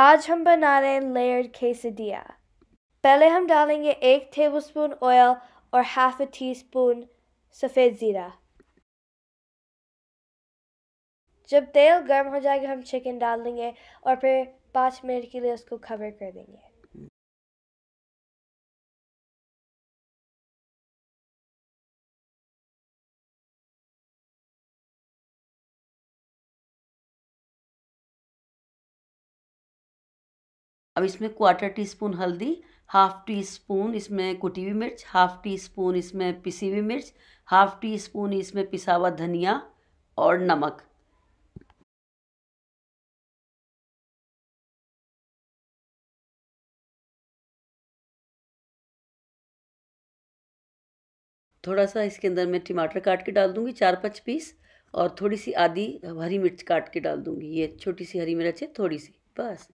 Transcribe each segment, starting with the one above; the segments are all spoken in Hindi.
आज हम बना रहे हैं लेयर्ड केसडिया पहले हम डालेंगे एक टेबल स्पून ऑयल और हाफ ए टी स्पून सफ़ेद ज़ीरा जब तेल गर्म हो जाएगा हम चिकन डाल देंगे और फिर पाँच मिनट के लिए उसको कवर कर देंगे अब इसमें क्वार्टर टी स्पून हल्दी हाफ़ टी स्पून इसमें कुटी हुई मिर्च हाफ़ टी स्पून इसमें पिसी हुई मिर्च हाफ़ टी स्पून इसमें पिसा हुआ धनिया और नमक थोड़ा सा इसके अंदर मैं टमाटर काट के डाल दूंगी चार पाँच पीस और थोड़ी सी आधी हरी मिर्च काट के डाल दूंगी ये छोटी सी हरी मिर्च है थोड़ी सी बस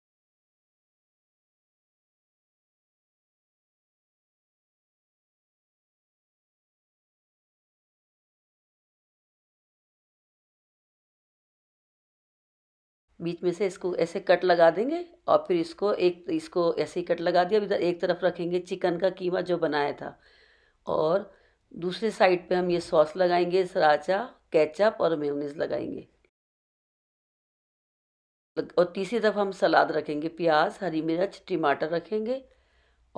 बीच में से इसको ऐसे कट लगा देंगे और फिर इसको एक इसको ऐसे ही कट लगा दिया इधर एक तरफ रखेंगे चिकन का कीमा जो बनाया था और दूसरे साइड पे हम ये सॉस लगाएंगे सराचा केचप और मेयोनीज लगाएंगे और तीसरी तरफ हम सलाद रखेंगे प्याज हरी मिर्च टमाटर रखेंगे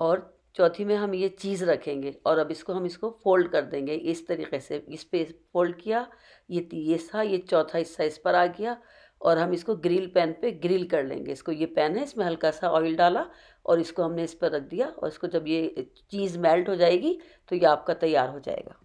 और चौथी में हम ये चीज़ रखेंगे और अब इसको हम इसको फोल्ड कर देंगे इस तरीके से इस पर फोल्ड किया ये ये था ये चौथा हिस्सा इस पर आ गया और हम इसको ग्रिल पैन पे ग्रिल कर लेंगे इसको ये पैन है इसमें हल्का सा ऑयल डाला और इसको हमने इस पर रख दिया और इसको जब ये चीज़ मेल्ट हो जाएगी तो ये आपका तैयार हो जाएगा